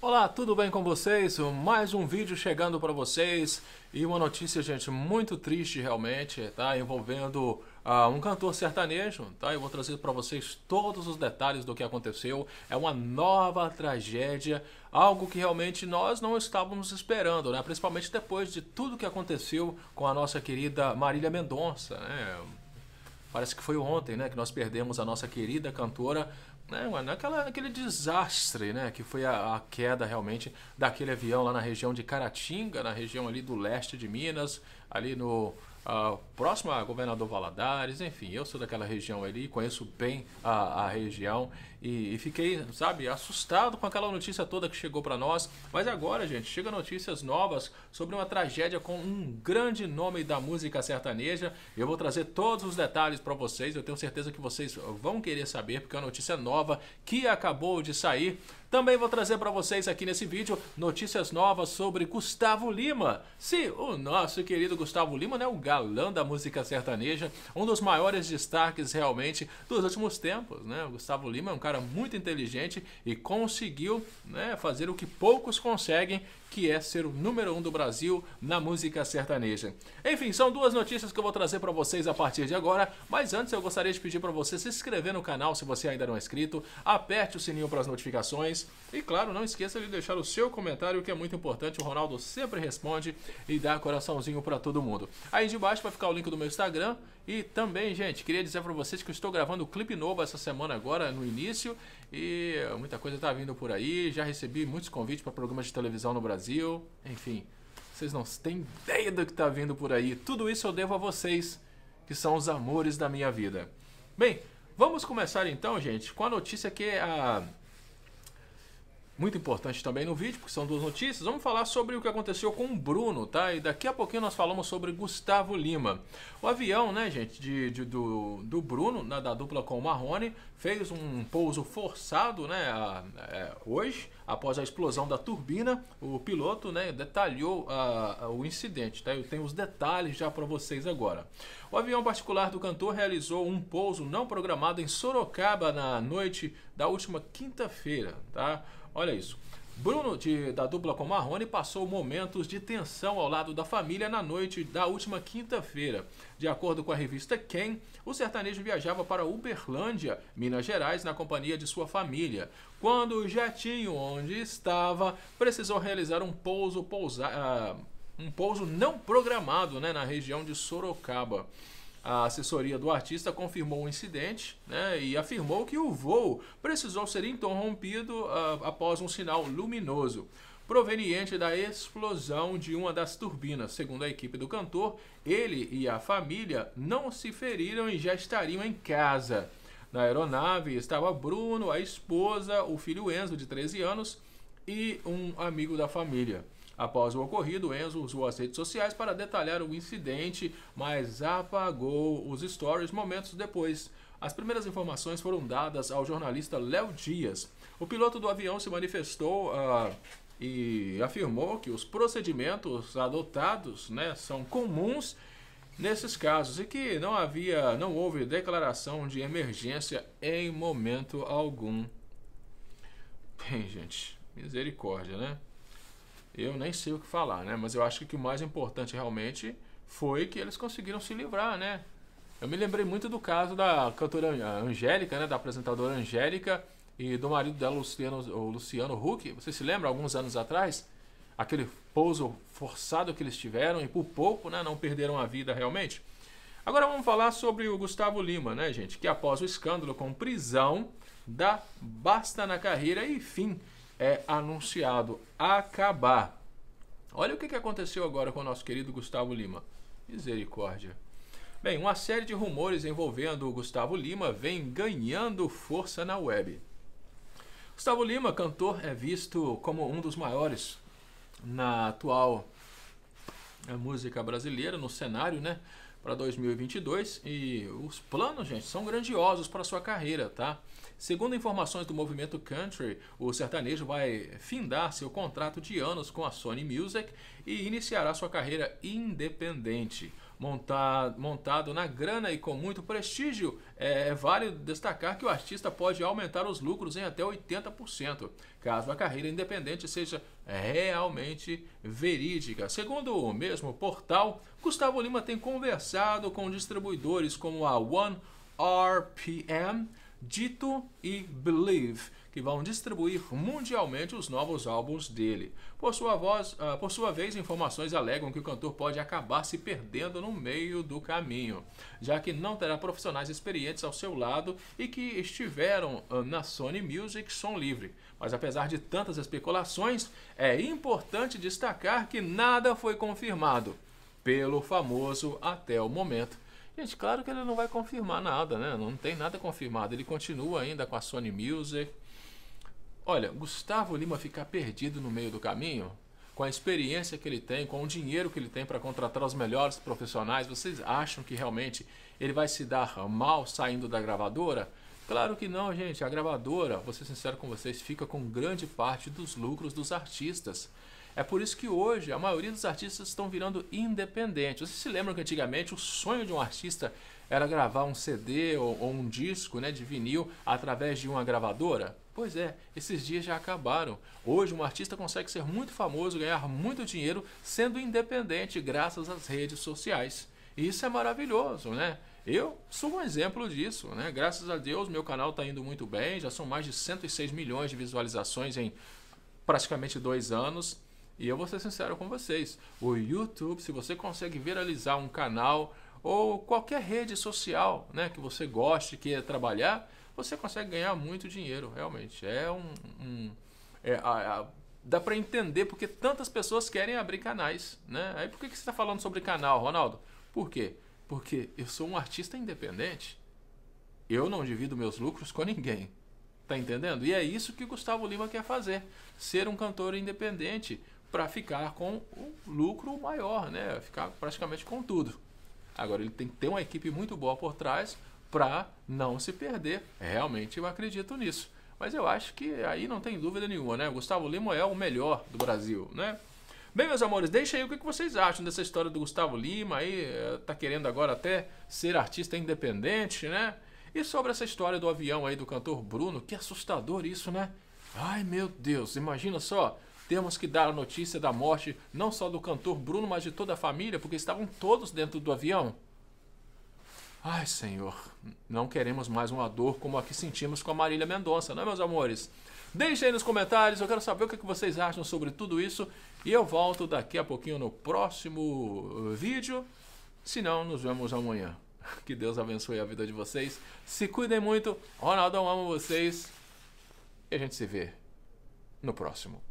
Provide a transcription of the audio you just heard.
Olá, tudo bem com vocês? Mais um vídeo chegando para vocês e uma notícia, gente, muito triste realmente, tá? Envolvendo uh, um cantor sertanejo, tá? Eu vou trazer para vocês todos os detalhes do que aconteceu. É uma nova tragédia, algo que realmente nós não estávamos esperando, né? Principalmente depois de tudo que aconteceu com a nossa querida Marília Mendonça, né? Parece que foi ontem, né, que nós perdemos a nossa querida cantora é, naquela, aquele desastre, né? Que foi a, a, queda realmente daquele avião lá na região de Caratinga, na região ali do leste de Minas, ali no ah, próximo a Governador Valadares, enfim, eu sou daquela região ali, conheço bem a, a região e, e, fiquei, sabe, assustado com aquela notícia toda que chegou para nós. Mas agora, gente, chega notícias novas sobre uma tragédia com um grande nome da música sertaneja. Eu vou trazer todos os detalhes para vocês, eu tenho certeza que vocês vão querer saber, porque é uma notícia nova que acabou de sair. Também vou trazer para vocês aqui nesse vídeo notícias novas sobre Gustavo Lima. Se o nosso querido Gustavo Lima, né, o galã da música sertaneja, um dos maiores destaques realmente dos últimos tempos, né? O Gustavo Lima é um cara muito inteligente e conseguiu, né, fazer o que poucos conseguem, que é ser o número um do Brasil na música sertaneja. Enfim, são duas notícias que eu vou trazer para vocês a partir de agora, mas antes eu gostaria de pedir para você se inscrever no canal se você ainda não é inscrito, aperte o sininho para as notificações e, claro, não esqueça de deixar o seu comentário que é muito importante, o Ronaldo sempre responde e dá coraçãozinho para todo mundo. Aí de baixo vai ficar o link do meu Instagram e também, gente, queria dizer para vocês que eu estou gravando o um clipe novo essa semana agora, no início, e muita coisa tá vindo por aí. Já recebi muitos convites para programas de televisão no Brasil, enfim. Vocês não têm ideia do que tá vindo por aí. Tudo isso eu devo a vocês, que são os amores da minha vida. Bem, vamos começar então, gente, com a notícia que é a muito importante também no vídeo, porque são duas notícias. Vamos falar sobre o que aconteceu com o Bruno, tá? E daqui a pouquinho nós falamos sobre Gustavo Lima. O avião, né, gente, de, de do, do Bruno, na, da dupla com o Marrone, fez um pouso forçado, né, a, a, é, hoje, após a explosão da turbina. O piloto, né, detalhou a, o incidente, tá? Eu tenho os detalhes já para vocês agora. O avião particular do cantor realizou um pouso não programado em Sorocaba na noite da última quinta-feira, tá? Olha isso. Bruno, de, da dupla com Marrone, passou momentos de tensão ao lado da família na noite da última quinta-feira. De acordo com a revista Quem, o sertanejo viajava para Uberlândia, Minas Gerais, na companhia de sua família. Quando o jetinho onde estava precisou realizar um pouso, pousa, uh, um pouso não programado né, na região de Sorocaba. A assessoria do artista confirmou o incidente né, e afirmou que o voo precisou ser interrompido uh, após um sinal luminoso proveniente da explosão de uma das turbinas. Segundo a equipe do cantor, ele e a família não se feriram e já estariam em casa. Na aeronave estava Bruno, a esposa, o filho Enzo, de 13 anos, e um amigo da família. Após o ocorrido, Enzo usou as redes sociais para detalhar o incidente, mas apagou os stories momentos depois. As primeiras informações foram dadas ao jornalista Léo Dias. O piloto do avião se manifestou uh, e afirmou que os procedimentos adotados né, são comuns nesses casos e que não havia, não houve declaração de emergência em momento algum. Bem, gente, misericórdia, né? eu nem sei o que falar, né? Mas eu acho que o mais importante realmente foi que eles conseguiram se livrar, né? Eu me lembrei muito do caso da cantora Angélica, né? Da apresentadora Angélica e do marido dela, Luciano, o Luciano Huck. Você se lembra, alguns anos atrás? Aquele pouso forçado que eles tiveram e por pouco, né? Não perderam a vida realmente. Agora vamos falar sobre o Gustavo Lima, né, gente? Que após o escândalo com prisão, dá basta na carreira e fim é anunciado acabar. Olha o que aconteceu agora com o nosso querido Gustavo Lima. Misericórdia. Bem, uma série de rumores envolvendo o Gustavo Lima vem ganhando força na web. Gustavo Lima, cantor, é visto como um dos maiores na atual eh, música brasileira, no cenário, né? Para 2022. E os planos, gente, são grandiosos para sua carreira, tá? Segundo informações do movimento Country, o sertanejo vai findar seu contrato de anos com a Sony Music e iniciará sua carreira independente. Montado, na grana e com muito prestígio, é, é válido destacar que o artista pode aumentar os lucros em até 80%, caso a carreira independente seja realmente verídica. Segundo o mesmo portal, Gustavo Lima tem conversado com distribuidores como a One RPM Dito e Believe, que vão distribuir mundialmente os novos álbuns dele. Por sua, voz, uh, por sua vez, informações alegam que o cantor pode acabar se perdendo no meio do caminho, já que não terá profissionais experientes ao seu lado e que estiveram uh, na Sony Music som livre. Mas apesar de tantas especulações, é importante destacar que nada foi confirmado pelo famoso até o momento Gente, claro que ele não vai confirmar nada, né? Não tem nada confirmado. Ele continua ainda com a Sony Music. Olha, Gustavo Lima ficar perdido no meio do caminho, com a experiência que ele tem, com o dinheiro que ele tem para contratar os melhores profissionais, vocês acham que realmente ele vai se dar mal saindo da gravadora? Claro que não, gente. A gravadora, vou ser sincero com vocês, fica com grande parte dos lucros dos artistas. É por isso que hoje a maioria dos artistas estão virando independentes. Vocês se lembram que antigamente o sonho de um artista era gravar um CD ou, ou, um disco né, de vinil através de uma gravadora? Pois é, esses dias já acabaram. Hoje um artista consegue ser muito famoso, ganhar muito dinheiro sendo independente graças às redes sociais. E isso é maravilhoso, né? Eu sou um exemplo disso, né? Graças a Deus, meu canal está indo muito bem, já são mais de 106 milhões de visualizações em praticamente dois anos. E eu vou ser sincero com vocês: o YouTube, se você consegue viralizar um canal ou qualquer rede social né, que você goste, queira trabalhar, você consegue ganhar muito dinheiro, realmente. É um. um é, a, a, dá para entender porque tantas pessoas querem abrir canais. Né? Aí por que, que você está falando sobre canal, Ronaldo? Por quê? Porque eu sou um artista independente. Eu não divido meus lucros com ninguém. Tá entendendo? E é isso que Gustavo Lima quer fazer: ser um cantor independente para ficar com um lucro maior, né? Ficar praticamente com tudo. Agora ele tem que ter uma equipe muito boa por trás para não se perder. Realmente eu acredito nisso. Mas eu acho que aí não tem dúvida nenhuma, né? Gustavo Lima é o melhor do Brasil, né? Bem, meus amores, deixa aí o que vocês acham dessa história do Gustavo Lima aí, eh, tá querendo agora até ser artista independente, né? E sobre essa história do avião aí do cantor Bruno, que assustador isso, né? Ai meu Deus, imagina só, temos que dar a notícia da morte não só do cantor Bruno, mas de toda a família, porque estavam todos dentro do avião. Ai, Senhor, não queremos mais uma dor como a que sentimos com a Marília Mendonça, né meus amores? Deixe aí nos comentários, eu quero saber o que vocês acham sobre tudo isso. E eu volto daqui a pouquinho no próximo uh, vídeo. Se não, nos vemos amanhã. Que Deus abençoe a vida de vocês. Se cuidem muito. Ronaldão, amo vocês. E a gente se vê no próximo.